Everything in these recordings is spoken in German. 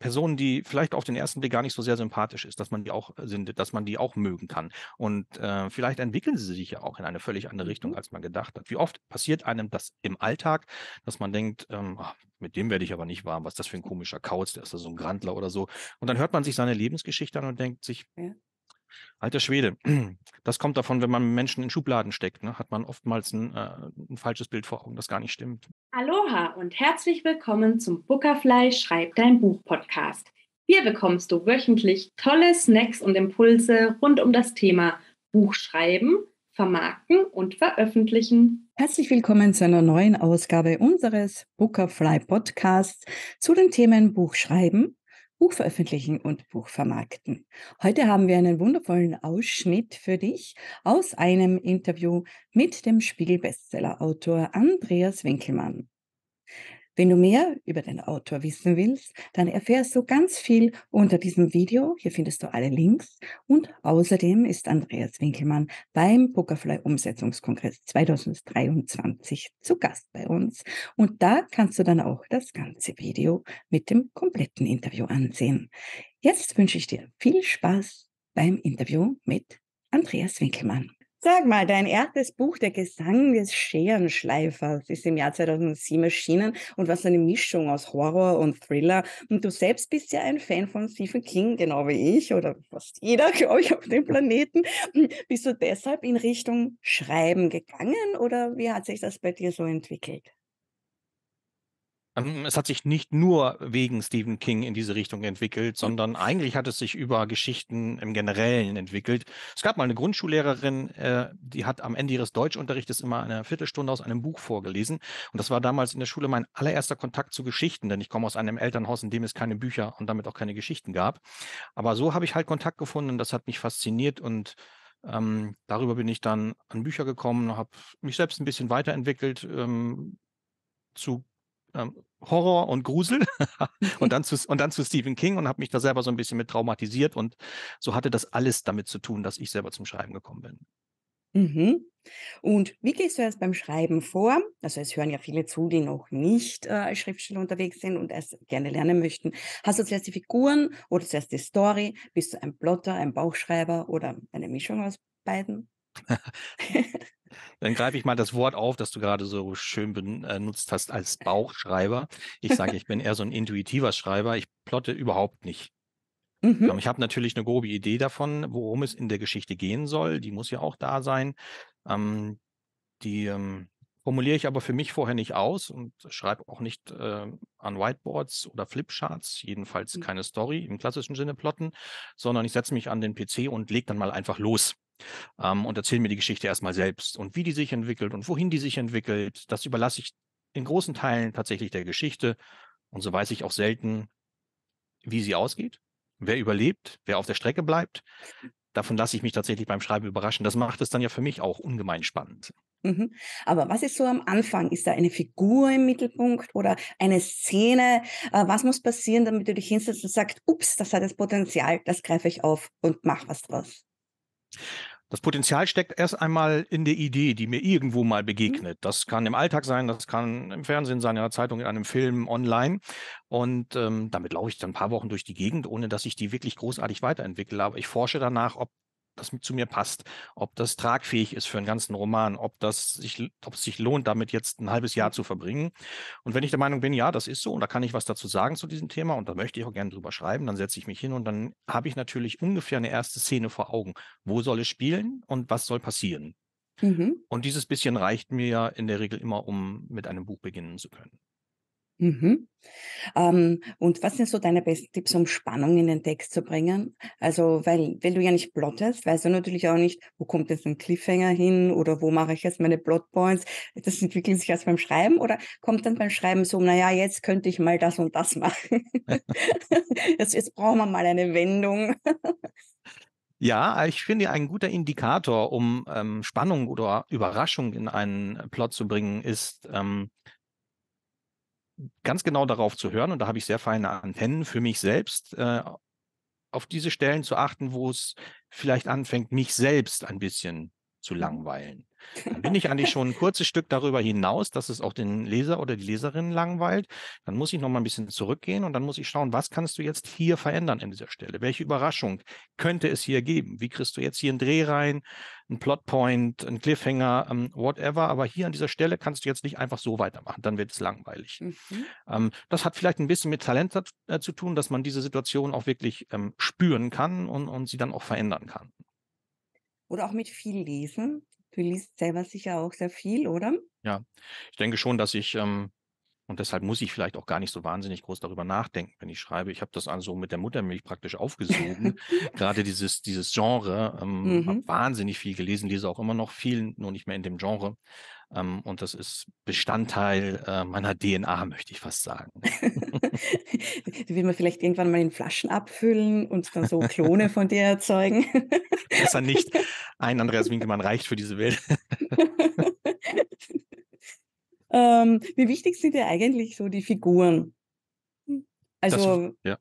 Personen, die vielleicht auf den ersten Blick gar nicht so sehr sympathisch ist, dass man die auch äh, sind, dass man die auch mögen kann. Und äh, vielleicht entwickeln sie sich ja auch in eine völlig andere mhm. Richtung, als man gedacht hat. Wie oft passiert einem das im Alltag, dass man denkt, ähm, ach, mit dem werde ich aber nicht warm, was ist das für ein komischer Kauz, der ist da so ein Grandler oder so. Und dann hört man sich seine Lebensgeschichte an und denkt sich, ja. Alter Schwede, das kommt davon, wenn man Menschen in Schubladen steckt, ne? hat man oftmals ein, äh, ein falsches Bild vor Augen, das gar nicht stimmt. Aloha und herzlich willkommen zum Bookerfly Schreib dein Buch Podcast. Hier bekommst du wöchentlich tolle Snacks und Impulse rund um das Thema Buchschreiben, Vermarkten und Veröffentlichen. Herzlich willkommen zu einer neuen Ausgabe unseres Bookerfly Podcasts zu den Themen Buchschreiben, Buch veröffentlichen und Buch vermarkten. Heute haben wir einen wundervollen Ausschnitt für dich aus einem Interview mit dem Spiegel-Bestseller-Autor Andreas Winkelmann. Wenn du mehr über den Autor wissen willst, dann erfährst du ganz viel unter diesem Video. Hier findest du alle Links. Und außerdem ist Andreas Winkelmann beim Pokerfly Umsetzungskongress 2023 zu Gast bei uns. Und da kannst du dann auch das ganze Video mit dem kompletten Interview ansehen. Jetzt wünsche ich dir viel Spaß beim Interview mit Andreas Winkelmann. Sag mal, dein erstes Buch, Der Gesang des Scherenschleifers, ist im Jahr 2007 erschienen und war so eine Mischung aus Horror und Thriller. Und du selbst bist ja ein Fan von Stephen King, genau wie ich oder fast jeder, glaube ich, auf dem Planeten. Bist du deshalb in Richtung Schreiben gegangen oder wie hat sich das bei dir so entwickelt? Ähm, es hat sich nicht nur wegen Stephen King in diese Richtung entwickelt, hm. sondern eigentlich hat es sich über Geschichten im Generellen entwickelt. Es gab mal eine Grundschullehrerin, äh, die hat am Ende ihres Deutschunterrichtes immer eine Viertelstunde aus einem Buch vorgelesen. Und das war damals in der Schule mein allererster Kontakt zu Geschichten, denn ich komme aus einem Elternhaus, in dem es keine Bücher und damit auch keine Geschichten gab. Aber so habe ich halt Kontakt gefunden und das hat mich fasziniert und ähm, darüber bin ich dann an Bücher gekommen, habe mich selbst ein bisschen weiterentwickelt. Ähm, zu ähm, Horror und Grusel und, dann zu, und dann zu Stephen King und habe mich da selber so ein bisschen mit traumatisiert und so hatte das alles damit zu tun, dass ich selber zum Schreiben gekommen bin. Mhm. Und wie gehst du erst beim Schreiben vor? Also es hören ja viele zu, die noch nicht äh, als Schriftsteller unterwegs sind und es gerne lernen möchten. Hast du zuerst die Figuren oder zuerst die Story? Bist du ein Plotter, ein Bauchschreiber oder eine Mischung aus beiden? Dann greife ich mal das Wort auf, das du gerade so schön benutzt äh, hast als Bauchschreiber. Ich sage, ich bin eher so ein intuitiver Schreiber. Ich plotte überhaupt nicht. Mhm. Ich habe natürlich eine grobe Idee davon, worum es in der Geschichte gehen soll. Die muss ja auch da sein. Ähm, die ähm, formuliere ich aber für mich vorher nicht aus und schreibe auch nicht äh, an Whiteboards oder Flipcharts, jedenfalls mhm. keine Story im klassischen Sinne plotten, sondern ich setze mich an den PC und lege dann mal einfach los ähm, und erzähle mir die Geschichte erstmal selbst. Und wie die sich entwickelt und wohin die sich entwickelt, das überlasse ich in großen Teilen tatsächlich der Geschichte. Und so weiß ich auch selten, wie sie ausgeht, wer überlebt, wer auf der Strecke bleibt. Davon lasse ich mich tatsächlich beim Schreiben überraschen. Das macht es dann ja für mich auch ungemein spannend. Mhm. Aber was ist so am Anfang? Ist da eine Figur im Mittelpunkt oder eine Szene? Äh, was muss passieren, damit du dich hinsetzt und sagst, ups, das hat das Potenzial, das greife ich auf und mach was draus? Das Potenzial steckt erst einmal in der Idee, die mir irgendwo mal mhm. begegnet. Das kann im Alltag sein, das kann im Fernsehen sein, in einer Zeitung, in einem Film, online. Und ähm, damit laufe ich dann ein paar Wochen durch die Gegend, ohne dass ich die wirklich großartig weiterentwickle. Aber ich forsche danach, ob das zu mir passt, ob das tragfähig ist für einen ganzen Roman, ob das sich, ob es sich lohnt, damit jetzt ein halbes Jahr mhm. zu verbringen. Und wenn ich der Meinung bin, ja, das ist so und da kann ich was dazu sagen zu diesem Thema und da möchte ich auch gerne drüber schreiben, dann setze ich mich hin und dann habe ich natürlich ungefähr eine erste Szene vor Augen. Wo soll es spielen und was soll passieren? Mhm. Und dieses bisschen reicht mir ja in der Regel immer, um mit einem Buch beginnen zu können. Mhm. Ähm, und was sind so deine besten Tipps, um Spannung in den Text zu bringen? Also, weil, wenn du ja nicht plottest, weißt du natürlich auch nicht, wo kommt jetzt ein Cliffhanger hin oder wo mache ich jetzt meine Plotpoints? Das entwickelt sich erst beim Schreiben oder kommt dann beim Schreiben so, naja, jetzt könnte ich mal das und das machen. jetzt, jetzt brauchen wir mal eine Wendung. Ja, ich finde, ein guter Indikator, um ähm, Spannung oder Überraschung in einen Plot zu bringen, ist, ähm, ganz genau darauf zu hören, und da habe ich sehr feine Antennen für mich selbst, äh, auf diese Stellen zu achten, wo es vielleicht anfängt, mich selbst ein bisschen zu mhm. langweilen. Dann bin ich eigentlich schon ein kurzes Stück darüber hinaus, dass es auch den Leser oder die Leserin langweilt. Dann muss ich noch mal ein bisschen zurückgehen und dann muss ich schauen, was kannst du jetzt hier verändern an dieser Stelle? Welche Überraschung könnte es hier geben? Wie kriegst du jetzt hier einen Dreh rein, einen Plotpoint, einen Cliffhanger, um, ähm, whatever? Aber hier an dieser Stelle kannst du jetzt nicht einfach so weitermachen, dann wird es langweilig. Mhm. Ähm, das hat vielleicht ein bisschen mit Talent äh, zu tun, dass man diese Situation auch wirklich ähm, spüren kann und, und sie dann auch verändern kann oder auch mit viel Lesen. Du liest selber sicher auch sehr viel, oder? Ja, ich denke schon, dass ich ähm, und deshalb muss ich vielleicht auch gar nicht so wahnsinnig groß darüber nachdenken, wenn ich schreibe. Ich habe das also mit der Muttermilch praktisch aufgesogen. Gerade dieses, dieses Genre, ähm, mhm. habe wahnsinnig viel gelesen, lese auch immer noch viel, nur nicht mehr in dem Genre. Ähm, und das ist Bestandteil äh, meiner DNA, möchte ich fast sagen. Die will man vielleicht irgendwann mal in Flaschen abfüllen und dann so Klone von dir erzeugen. Besser nicht. Ein Andreas Winkelmann reicht für diese Welt. Ähm, wie wichtig sind dir eigentlich so die Figuren? Also, das, ja.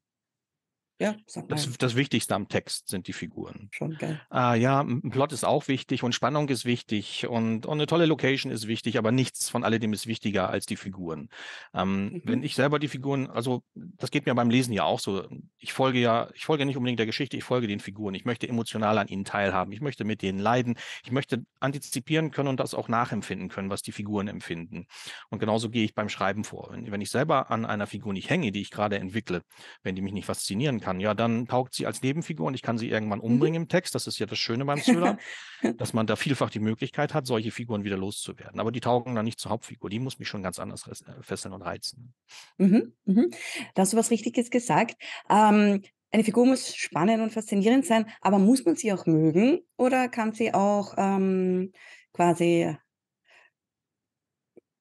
Ja, das, das, Wichtigste am Text sind die Figuren. Schon geil. Ah, ja, ein Plot ist auch wichtig und Spannung ist wichtig und, und eine tolle Location ist wichtig, aber nichts von alledem ist wichtiger als die Figuren. Ähm, mhm. Wenn ich selber die Figuren, also das geht mir beim Lesen ja auch so. Ich folge ja, ich folge nicht unbedingt der Geschichte, ich folge den Figuren. Ich möchte emotional an ihnen teilhaben. Ich möchte mit denen leiden. Ich möchte antizipieren können und das auch nachempfinden können, was die Figuren empfinden. Und genauso gehe ich beim Schreiben vor. Wenn, wenn ich selber an einer Figur nicht hänge, die ich gerade entwickle, wenn die mich nicht faszinieren kann, kann. Ja, dann taugt sie als Nebenfigur und ich kann sie irgendwann mhm. umbringen mhm. im Text. Das ist ja das Schöne beim Thriller, dass man da vielfach die Möglichkeit hat, solche Figuren wieder loszuwerden. Aber die taugen dann nicht zur Hauptfigur. Die muss mich schon ganz anders äh, fesseln und reizen. Mhm. Mhm. Da hast du was Richtiges gesagt. Ähm, eine Figur muss spannend und faszinierend sein, aber muss man sie auch mögen oder kann sie auch ähm, quasi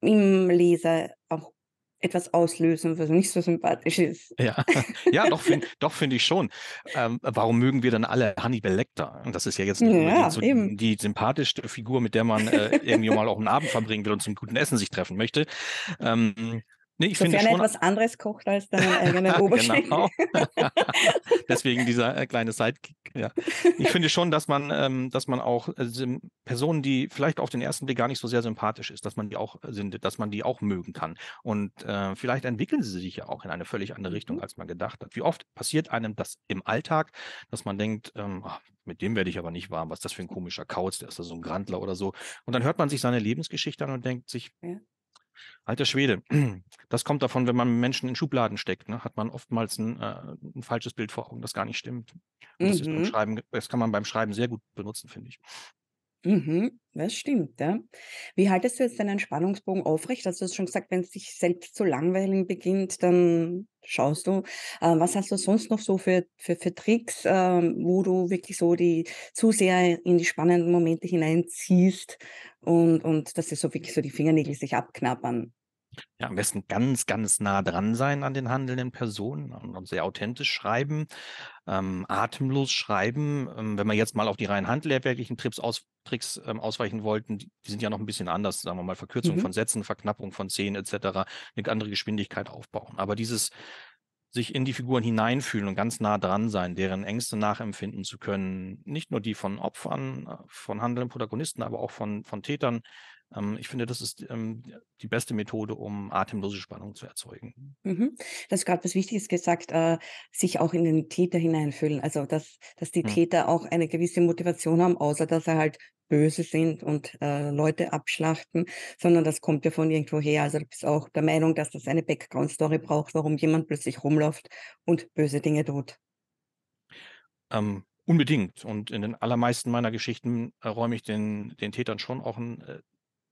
im Leser auch etwas auslösen, was nicht so sympathisch ist. Ja, ja doch, finde doch find ich schon. Ähm, warum mögen wir dann alle Hannibal Lecter? Das ist ja jetzt nicht ja, so eben. die sympathischste Figur, mit der man äh, irgendwie mal auch einen Abend verbringen will und zum guten Essen sich treffen möchte. Ähm, Nee, ich Sofern finde schon, etwas anderes kocht als deinen eigenen genau. Oberschenkel. genau. Deswegen dieser äh, kleine Sidekick. Ja. Ich finde schon, dass man, ähm, dass man auch äh, Personen, die vielleicht auf den ersten Blick gar nicht so sehr sympathisch ist, dass man die auch äh, sind, dass man die auch mögen kann. Und äh, vielleicht entwickeln sie sich ja auch in eine völlig andere Richtung, mhm. als man gedacht hat. Wie oft passiert einem das im Alltag, dass man denkt, ähm, ach, mit dem werde ich aber nicht warm, was ist das für ein komischer Kauz, der ist da so ein Grandler oder so. Und dann hört man sich seine Lebensgeschichte an und denkt sich, ja Alter Schwede, das kommt davon, wenn man Menschen in Schubladen steckt, ne, hat man oftmals ein, äh, ein, falsches Bild vor Augen, das gar nicht stimmt. Mhm. Das, das, kann man beim Schreiben sehr gut benutzen, finde ich. Mhm, das stimmt, ja. Wie haltest du jetzt deinen Spannungsbogen aufrecht? Hast du es schon gesagt, wenn es dich selbst zu langweilen beginnt, dann schaust du. Äh, was hast du sonst noch so für, für, für Tricks, äh, wo du wirklich so die zu sehr in die spannenden Momente hineinziehst und, und dass sie so wirklich so die Fingernägel sich abknabbern? Ja, am besten ganz, ganz nah dran sein an den handelnden Personen und sehr authentisch schreiben, ähm, atemlos schreiben. Ähm, wenn wir jetzt mal auf die rein handwerklichen Trips aus, Tricks ähm, ausweichen wollten, die, sind ja noch ein bisschen anders, sagen wir mal Verkürzung mhm. von Sätzen, Verknappung von Szenen etc., eine andere Geschwindigkeit aufbauen. Aber dieses sich in die Figuren hineinfühlen und ganz nah dran sein, deren Ängste nachempfinden zu können, nicht nur die von Opfern, äh, von handelnden Protagonisten, aber auch von, von Tätern, ähm, ich finde, das ist ähm, die beste Methode, um atemlose Spannung zu erzeugen. Mhm. Das ist gerade was Wichtiges gesagt, äh, sich auch in den Täter hineinfüllen. Also, dass, dass die mhm. Täter auch eine gewisse Motivation haben, außer dass er halt böse sind und äh, Leute abschlachten, sondern das kommt ja von irgendwo her. Also du bist auch der Meinung, dass das eine Background-Story braucht, warum jemand plötzlich rumläuft und böse Dinge tut. Ähm, unbedingt. Und in den allermeisten meiner Geschichten äh, räume ich den, den Tätern schon auch ein äh,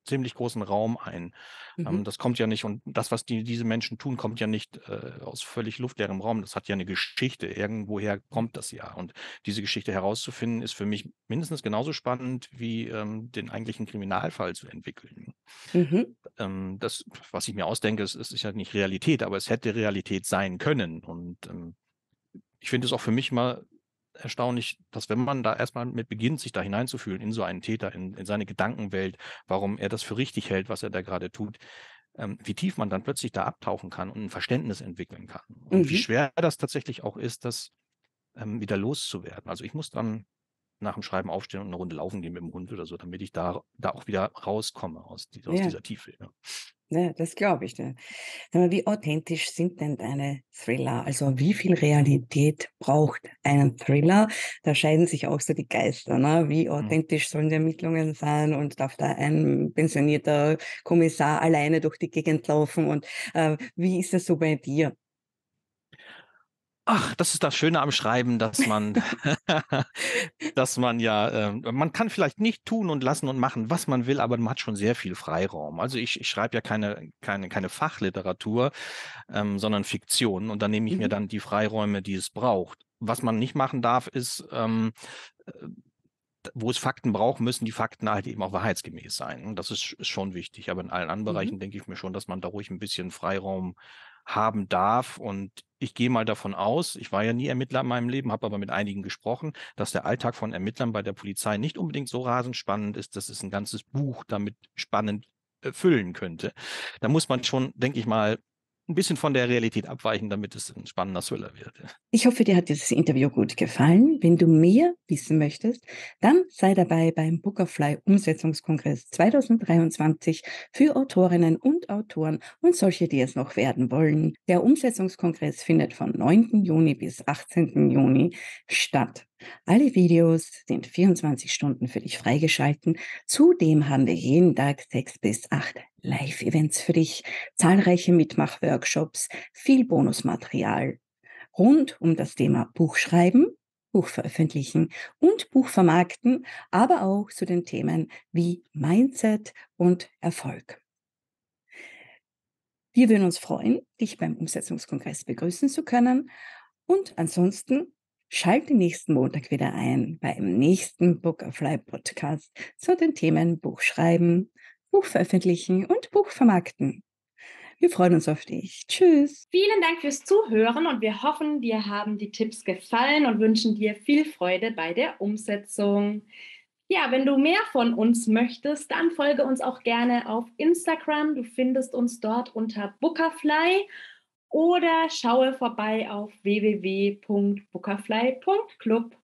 ziemlich großen Raum ein. Ähm, mhm. Ähm, das kommt ja nicht, und das, was die, diese Menschen tun, kommt mhm. ja nicht äh, aus völlig luftleerem Raum. Das hat ja eine Geschichte. Irgendwoher kommt das ja. Und diese Geschichte herauszufinden, ist für mich mindestens genauso spannend, wie ähm, den eigentlichen Kriminalfall zu entwickeln. Mhm. Ähm, das, was ich mir ausdenke, ist, ist ja nicht Realität, aber es hätte Realität sein können. Und ähm, ich finde es auch für mich mal erstaunlich, dass wenn man da erstmal mit beginnt, sich da hineinzufühlen in so einen Täter, in, in seine Gedankenwelt, warum er das für richtig hält, was er da gerade tut, ähm, wie tief man dann plötzlich da abtauchen kann und ein Verständnis entwickeln kann. Und mhm. wie schwer das tatsächlich auch ist, das ähm, wieder loszuwerden. Also ich muss dann nach dem Schreiben aufstehen und eine Runde laufen gehen mit dem Hund oder so, damit ich da, da auch wieder rauskomme aus, dieser, ja. dieser Tiefe. Ja. Ja, das glaube ich. Ja. Mal, wie authentisch sind denn deine Thriller? Also wie viel Realität braucht einen Thriller? Da scheiden sich auch so die Geister. Ne? Wie mhm. authentisch sollen die Ermittlungen sein und darf da ein pensionierter Kommissar alleine durch die Gegend laufen? Und äh, wie ist das so bei dir? Ach, das ist das Schöne am Schreiben, dass man, dass man ja, äh, man kann vielleicht nicht tun und lassen und machen, was man will, aber man hat schon sehr viel Freiraum. Also ich, ich schreibe ja keine, keine, keine Fachliteratur, ähm, sondern Fiktion und da nehme ich mhm. mir dann die Freiräume, die es braucht. Was man nicht machen darf, ist ähm, äh, wo es Fakten braucht, müssen die Fakten halt eben auch wahrheitsgemäß sein. das ist schon wichtig. Aber in allen anderen mhm. Bereichen denke ich mir schon, dass man da ruhig ein bisschen Freiraum haben darf. Und ich gehe mal davon aus, ich war ja nie Ermittler in meinem Leben, habe aber mit einigen gesprochen, dass der Alltag von Ermittlern bei der Polizei nicht unbedingt so rasend spannend ist, dass es ein ganzes Buch damit spannend äh, füllen könnte. Da muss man schon, denke ich mal, ein bisschen von der Realität abweichen, damit es ein spannender Thriller wird. Ich hoffe, dir hat dieses Interview gut gefallen. Wenn du mehr wissen möchtest, dann sei dabei beim Bookerfly Umsetzungskongress 2023 für Autorinnen und Autoren und solche, die es noch werden wollen. Der Umsetzungskongress findet von 9. Juni bis 18. Juni statt. Alle Videos sind 24 Stunden für dich freigeschalten. Zudem haben wir jeden Tag sechs bis acht Live-Events für dich, zahlreiche Mitmach-Workshops, viel Bonusmaterial rund um das Thema Buchschreiben, Buch veröffentlichen und Buch vermarkten, aber auch zu den Themen wie Mindset und Erfolg. Wir würden uns freuen, dich beim Umsetzungskongress begrüßen zu können. Und ansonsten Schalte nächsten Montag wieder ein beim nächsten Book of Life Podcast zu den Themen Buchschreiben, Buch veröffentlichen und Buch vermarkten. Wir freuen uns auf dich. Tschüss. Vielen Dank fürs Zuhören und wir hoffen, dir haben die Tipps gefallen und wünschen dir viel Freude bei der Umsetzung. Ja, wenn du mehr von uns möchtest, dann folge uns auch gerne auf Instagram. Du findest uns dort unter Bookerfly oder schaue vorbei auf www.bookerfly.club.